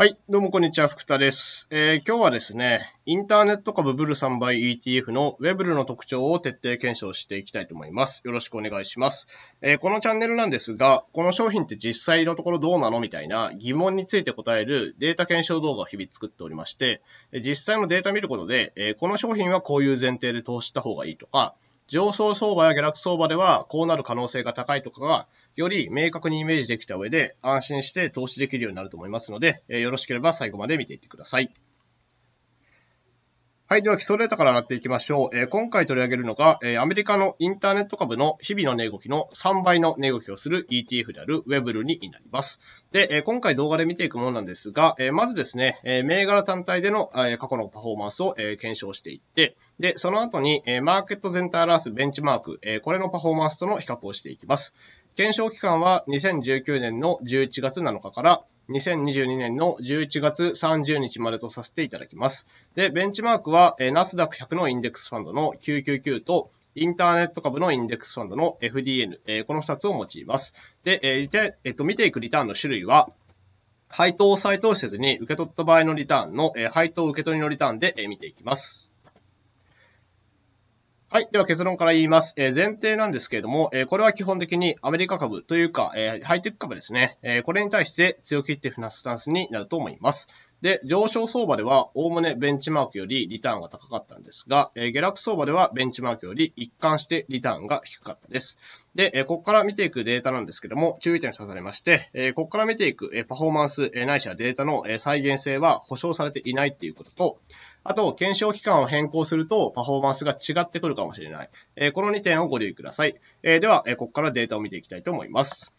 はい、どうもこんにちは、福田です、えー、今日はですね、インターネット株ブル3倍 ETF のウェブルの特徴を徹底検証していきたいと思います。よろしくお願いします。えー、このチャンネルなんですが、この商品って実際のところどうなのみたいな疑問について答えるデータ検証動画を日々作っておりまして、実際のデータ見ることで、えー、この商品はこういう前提で投資した方がいいとか、上昇相場や下落相場ではこうなる可能性が高いとかがより明確にイメージできた上で安心して投資できるようになると思いますので、よろしければ最後まで見ていってください。はい。では、基礎データから洗っていきましょう。えー、今回取り上げるのが、えー、アメリカのインターネット株の日々の値動きの3倍の値動きをする ETF である w e b ルになります。で、えー、今回動画で見ていくものなんですが、えまずですね、え銘柄単体での、え過去のパフォーマンスを、え検証していって、で、その後に、えマーケット全体を表すベンチマーク、えこれのパフォーマンスとの比較をしていきます。検証期間は2019年の11月7日から2022年の11月30日までとさせていただきます。で、ベンチマークは、ナスダック100のインデックスファンドの999と、インターネット株のインデックスファンドの FDN、えー、この2つを用います。で、えーえー、と見ていくリターンの種類は、配当を再投資せずに受け取った場合のリターンの、えー、配当受け取りのリターンで、えー、見ていきます。はい。では結論から言います。えー、前提なんですけれども、えー、これは基本的にアメリカ株というか、えー、ハイテク株ですね。えこれに対して強気ってなスタンスになると思います。で、上昇相場では、おおむねベンチマークよりリターンが高かったんですが、え下落相場ではベンチマークより一貫してリターンが低かったです。で、えここから見ていくデータなんですけども、注意点が指されまして、えここから見ていく、えパフォーマンス、えないしはデータの、え再現性は保証されていないっていうことと、あと、検証期間を変更するとパフォーマンスが違ってくるかもしれない。この2点をご留意ください。では、ここからデータを見ていきたいと思います。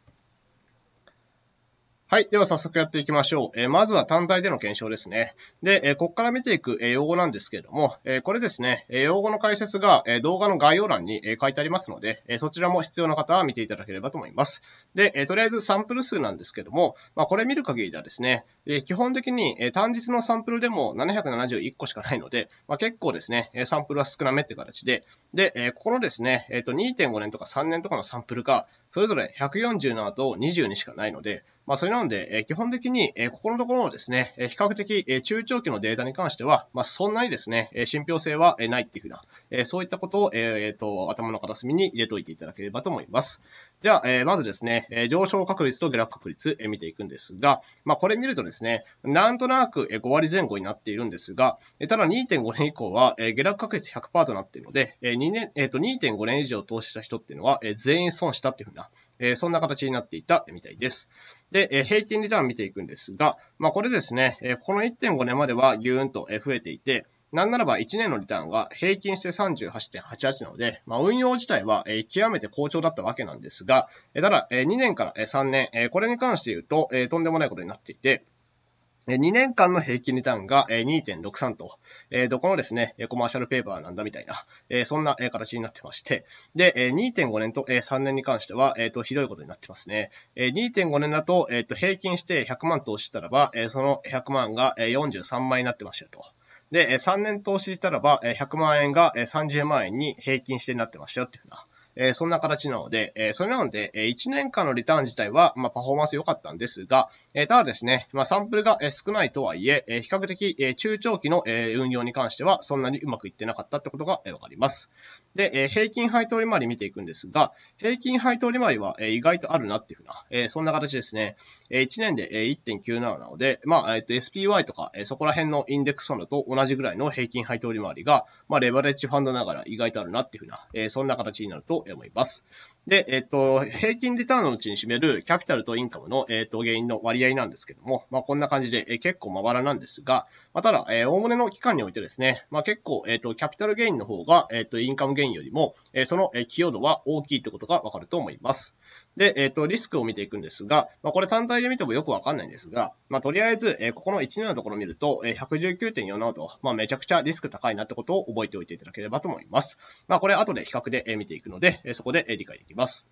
はい。では早速やっていきましょう。えー、まずは単体での検証ですね。で、えー、ここから見ていく、えー、用語なんですけれども、えこれですね、え用語の解説が、え動画の概要欄に、え書いてありますので、えそちらも必要な方は見ていただければと思います。で、えとりあえずサンプル数なんですけども、まあ、これ見る限りではですね、え基本的に、え単日のサンプルでも771個しかないので、まあ、結構ですね、サンプルは少なめって形で、で、えここのですね、えっ、と2.5年とか3年とかのサンプルが、それぞれ147と22しかないので、まあ、それなので、え基本的に、えここのところのですね、え比較的、え中長期のデータに関しては、まあ、そんなにですね、え信憑性は、えないっていうふうな、えそういったことを、えっ、と、頭の片隅に入れといていただければと思います。じゃえー、まずですね、えー、上昇確率と下落確率、えー、見ていくんですが、まあ、これ見るとですね、なんとなく5割前後になっているんですが、えー、ただ2.5年以降は、えー、下落確率100%となっているので、えー、2年、えー、2.5年以上投資した人っていうのは、えー、全員損したっていうふうな、えー、そんな形になっていたみたいです。で、えー、平均リターン見ていくんですが、まあ、これですね、えー、この1.5年まではギューンと増えていて、なんならば1年のリターンが平均して38.88なので、まあ、運用自体は、極めて好調だったわけなんですが、ただ、2年から3年、これに関して言うと、とんでもないことになっていて、2年間の平均リターンが2.63と、どこのですね、コマーシャルペーパーなんだみたいな、そんな形になってまして、で、2.5年と3年に関しては、えっと、ひどいことになってますね。2.5年だと、えっと、平均して100万投資したらば、その100万が43万になってましたと。で、3年投資したらば、100万円が30万円に平均してなってましたよっていうふうなえそんな形なので、えそれなので、え1年間のリターン自体は、まパフォーマンス良かったんですが、えただですね、まサンプルが少ないとはいえ、え比較的、え中長期の、え運用に関しては、そんなにうまくいってなかったってことが、えわかります。で、え平均配当利回り見ていくんですが、平均配当利回りは、え意外とあるなっていうふうな、えそんな形ですね。え1年で、え1.97なので、まあ、えっ、と、SPY とか、えそこら辺のインデックスファンドと同じぐらいの平均配当利回りが、まあ、レバレッジファンドながら意外とあるなっていうふうな、えそんな形になると思います。で、えっ、と、平均リターンのうちに占めるキャピタルとインカムの、えっ、と、原因の割合なんですけども、まあ、こんな感じで、え結構まばらなんですが、まあ、ただ、えおむねの期間においてですね、まあ、結構、えっ、と、キャピタルゲインの方が、えっ、と、インカムゲインよりも、えその、え寄与度は大きいってことがわかると思います。で、えっ、ー、と、リスクを見ていくんですが、まあ、これ単体で見てもよくわかんないんですが、まあ、とりあえず、えー、ここの1年のところを見ると、えー、119.47と、まあ、めちゃくちゃリスク高いなってことを覚えておいていただければと思います。まあ、これ後で比較で、えー、見ていくので、えー、そこで、えー、理解できます。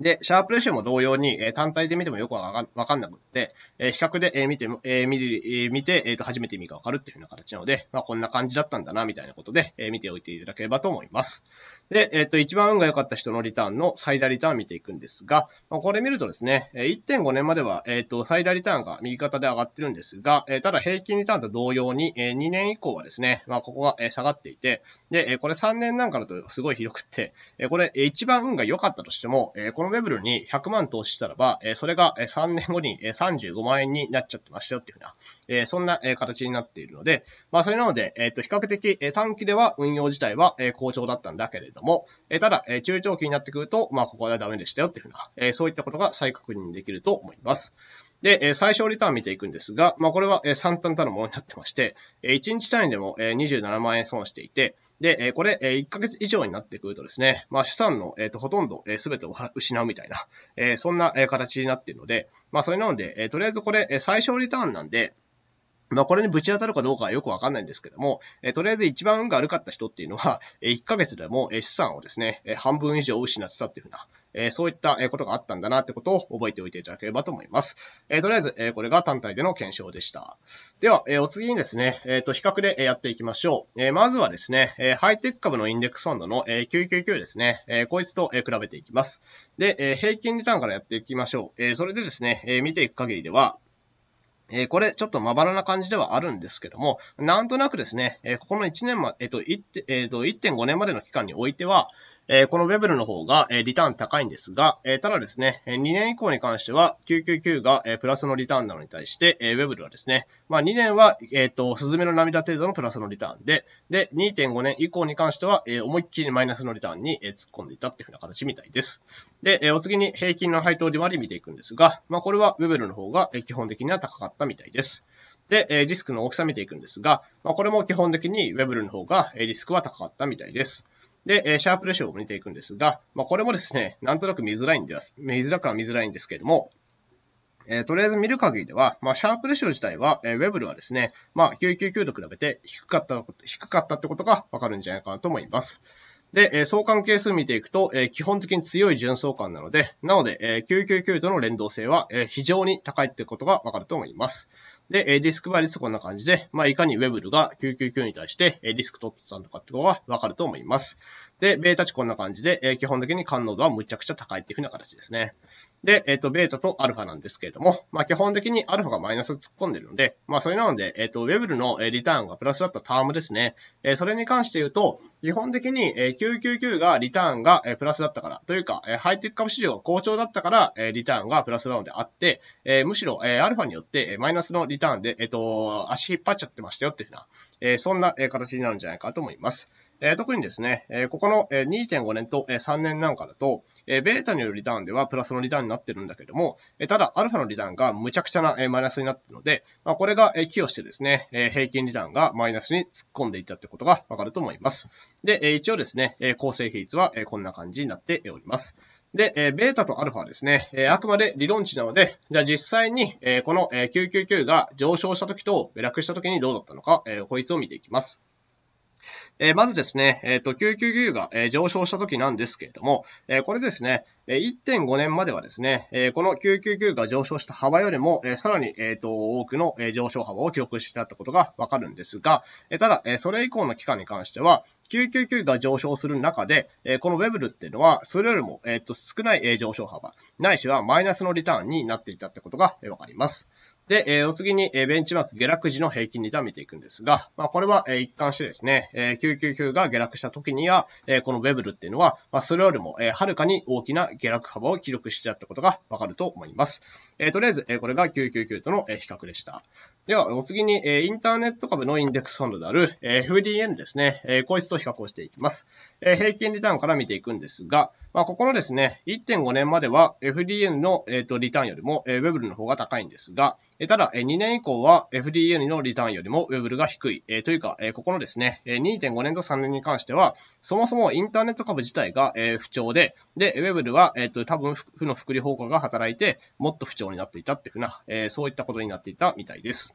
で、シャープレシオも同様に、えー、単体で見てもよくわかんなくって、えー、比較で、えー、見て、えー、見て、えー、見て、えー、と、初めて意味がわかるっていうような形なので、まあ、こんな感じだったんだな、みたいなことで、えー、見ておいていただければと思います。で、えっ、ー、と、一番運が良かった人のリターンの最大リターン見ていくんですが、まあ、これ見るとですね、1.5年までは、えっ、ー、と、最大リターンが右肩で上がってるんですが、えー、ただ平均リターンと同様に、えー、2年以降はですね、まあ、ここが、下がっていて、で、これ3年なんかだとすごいひどくって、これ、一番運が良かったとしても、えー、こののレベルに100万投資したらば、えそれが3年後に35万円になっちゃってましたよっていうふうな、えそんな形になっているので、まあそれなので、えっ、と、比較的短期では運用自体は好調だったんだけれども、えただ、え中長期になってくると、まあここはダメでしたよっていうふうな、えそういったことが再確認できると思います。で、最小リターン見ていくんですが、まあ、これは3単たるものになってまして、1日単位でも27万円損していて、で、これ、1ヶ月以上になってくるとですね、まあ、資産の、えっ、と、ほとんど、え全てを失うみたいな、えそんな形になっているので、まあ、それなので、えとりあえずこれ、最小リターンなんで、まあ、これにぶち当たるかどうかはよくわかんないんですけども、えとりあえず一番運が悪かった人っていうのは、え1ヶ月でも、え資産をですね、え半分以上失ってたっていうふうな、えそういったことがあったんだなってことを覚えておいていただければと思います。えとりあえず、えこれが単体での検証でした。では、えお次にですね、えっ、と、比較でやっていきましょう。えまずはですね、えハイテク株のインデックスファンドの、え999ですね、えこいつと、え比べていきます。で、え平均リターンからやっていきましょう。えそれでですね、え見ていく限りでは、えこれ、ちょっとまばらな感じではあるんですけども、なんとなくですね、えここの1年ま、えっ、と、1.5、えー、年までの期間においては、えこのウェブルの方が、えリターン高いんですが、えただですね、2年以降に関しては、999が、えプラスのリターンなのに対して、えウェブルはですね、まあ、2年は、えっ、と、スズメの涙程度のプラスのリターンで、で、2.5年以降に関しては、え思いっきりマイナスのリターンに、え突っ込んでいたっていうふうな形みたいです。で、えお次に平均の配当利回り見ていくんですが、まあ、これはウェブルの方が、え基本的には高かったみたいです。で、えリスクの大きさ見ていくんですが、まあ、これも基本的にウェブルの方が、えリスクは高かったみたいです。で、えシャープレシオを見ていくんですが、まあ、これもですね、なんとなく見づらいんです。見づらくは見づらいんですけれども、えー、とりあえず見る限りでは、まあ、シャープレシオ自体は、えー、ウェブルはですね、まあ、999と比べて低かった低かったってことがわかるんじゃないかなと思います。で、えー、相関係数見ていくと、えー、基本的に強い純相関なので、なので、えー、999との連動性は、えー、非常に高いってことがわかると思います。で、ディスクバリスこんな感じで、まあ、いかに w e b ルが999に対してディスク取ってたのかってことがわかると思います。で、ベータ値こんな感じで、えー、基本的に感濃度はむちゃくちゃ高いっていうふうな形ですね。で、えっ、ー、と、ベータとアルファなんですけれども、まあ、基本的にアルファがマイナス突っ込んでるので、まあ、それなので、えっ、ー、と、ウェブルのリターンがプラスだったタームですね。えそれに関して言うと、基本的に、え999がリターンが、えプラスだったから、というか、えハイテク株市場が好調だったから、えリターンがプラスなのであって、えむしろ、えアルファによって、えマイナスのリターンで、えっ、と、足引っ張っちゃってましたよっていうふうな、えそんな、え形になるんじゃないかと思います。えー、特にですね、えー、ここの、2.5年と、3年なんかだと、えー、ベータによるリターンではプラスのリターンになってるんだけども、えー、ただ、アルファのリターンがむちゃくちゃな、えー、マイナスになってるので、まあ、これが、えー、寄与してですね、えー、平均リターンがマイナスに突っ込んでいったってことがわかると思います。で、えー、一応ですね、えー、構成比率は、えー、こんな感じになっております。で、えー、ベータとアルファですね、えー、あくまで理論値なので、じゃあ実際に、えー、この、えー、999が上昇した時と下落した時にどうだったのか、えー、こいつを見ていきます。えー、まずですね、えっ、ー、と、救急油が、えー、上昇した時なんですけれども、えこれですね、1.5年まではですね、えこの救急油が上昇した幅よりも、えさらに、えっ、と、多くの、え上昇幅を記録してあったことがわかるんですが、えただ、えそれ以降の期間に関しては、救急油が上昇する中で、えこのウェブルっていうのは、それよりも、えっ、と、少ない、え上昇幅、ないしはマイナスのリターンになっていたってことがわかります。で、えー、お次に、えー、ベンチマーク下落時の平均リターン見ていくんですが、まあ、これは、えー、一貫してですね、えー、999が下落した時には、えー、このベブルっていうのは、まあ、それよりも、えー、はるかに大きな下落幅を記録してあったことがわかると思います。えー、とりあえず、えー、これが999との、えー、比較でした。では、お次に、えー、インターネット株のインデックスファンドである、えー、FDN ですね、えー、こいつと比較をしていきます。えー、平均リターンから見ていくんですが、まあ、ここのですね、1.5年までは FDN の、えー、とリターンよりも、えー、ベブルの方が高いんですが、ただ、2年以降は FDA のリターンよりもウェブルが低い。というか、ここのですね、2.5年と3年に関しては、そもそもインターネット株自体が不調で、で、ウェブルは、多分、負の福利効果が働いて、もっと不調になっていたっていうふうな、そういったことになっていたみたいです。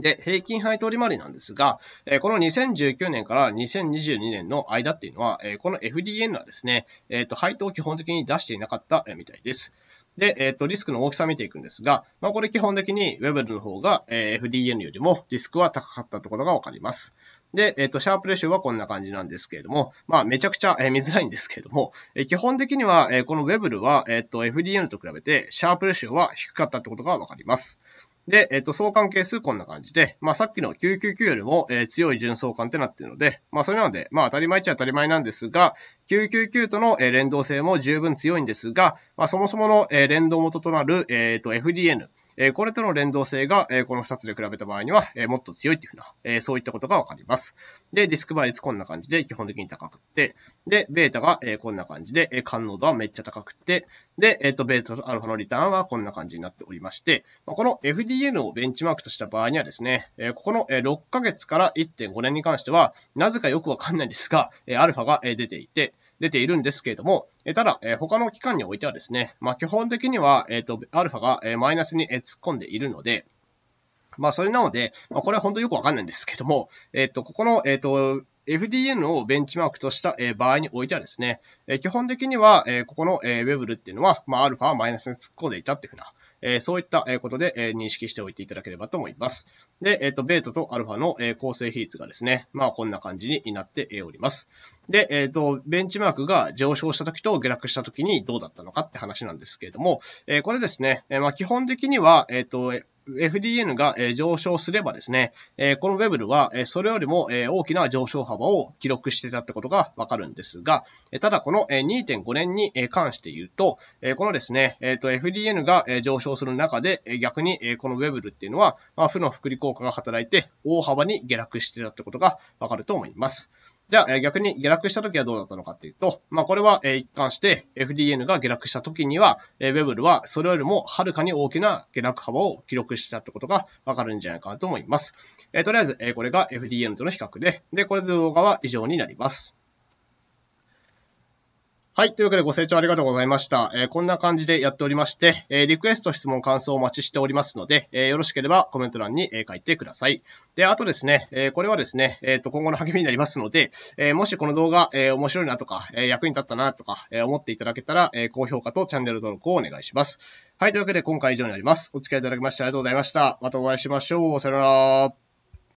で、平均配当利回りなんですが、この2019年から2022年の間っていうのは、この FDN はですね、えっ、と、配当を基本的に出していなかったみたいです。で、えっ、と、リスクの大きさを見ていくんですが、まあ、これ基本的に Webl の方が、え FDN よりもリスクは高かったところがわかります。で、えっ、と、シャープレシオはこんな感じなんですけれども、まあ、めちゃくちゃ、え見づらいんですけれども、え基本的には、えこの Webl は、えっ、と、FDN と比べて、シャープレシオは低かったってことがわかります。で、えっと、相関係数こんな感じで、まあ、さっきの999よりも、えー、強い純相関ってなってるので、まあ、それなので、まあ、当たり前っちゃ当たり前なんですが、999との、えー、連動性も十分強いんですが、まあ、そもそもの、えー、連動元となる、えっ、と、FDN。えこれとの連動性が、えこの2つで比べた場合には、えもっと強いっていうふうな、えそういったことがわかります。で、ディスク倍率こんな感じで基本的に高くって、で、ベータが、えこんな感じで、え感濃度はめっちゃ高くって、で、えっ、と、ベータとアルファのリターンはこんな感じになっておりまして、まこの FDN をベンチマークとした場合にはですね、えここの6ヶ月から1.5年に関しては、なぜかよくわかんないんですが、えアルファが出ていて、出ているんですけれども、ただ、他の機関においてはですね、まあ、基本的には、えっ、と、アルファが、マイナスに、突っ込んでいるので、まあ、それなので、まあ、これは本当よくわかんないんですけども、えっ、と、ここの、えっ、と、FDN をベンチマークとした場合においてはですね、基本的には、ここの Webl っていうのは、まあ、アルファはマイナスに突っ込んでいたっていうふうなえそういったことで、え認識しておいていただければと思います。で、えっ、と、ベータとアルファの、え構成比率がですね、まあ、こんな感じになっております。で、えっ、と、ベンチマークが上昇した時と下落した時にどうだったのかって話なんですけれども、えこれですね、えまあ、基本的には、えっ、と、FDN が上昇すればですね、このウェブルはそれよりも大きな上昇幅を記録していたってことがわかるんですが、ただこの2.5年に関して言うと、このですね、FDN が上昇する中で逆にこのウェブルっていうのは負の福利効果が働いて大幅に下落していたってことがわかると思います。じゃあ、逆に下落した時はどうだったのかっていうと、まあこれは、一貫して FDN が下落した時には、ウェブルはそれよりもはるかに大きな下落幅を記録したってことがわかるんじゃないかなと思います。とりあえず、これが FDN との比較で、で、これで動画は以上になります。はい。というわけでご清聴ありがとうございました。えー、こんな感じでやっておりまして、えー、リクエスト、質問、感想をお待ちしておりますので、えー、よろしければコメント欄に、え書いてください。で、あとですね、えこれはですね、えっ、と、今後の励みになりますので、えもしこの動画、え面白いなとか、え役に立ったなとか、え思っていただけたら、え高評価とチャンネル登録をお願いします。はい。というわけで今回以上になります。お付き合いいただきましてありがとうございました。またお会いしましょう。さよなら。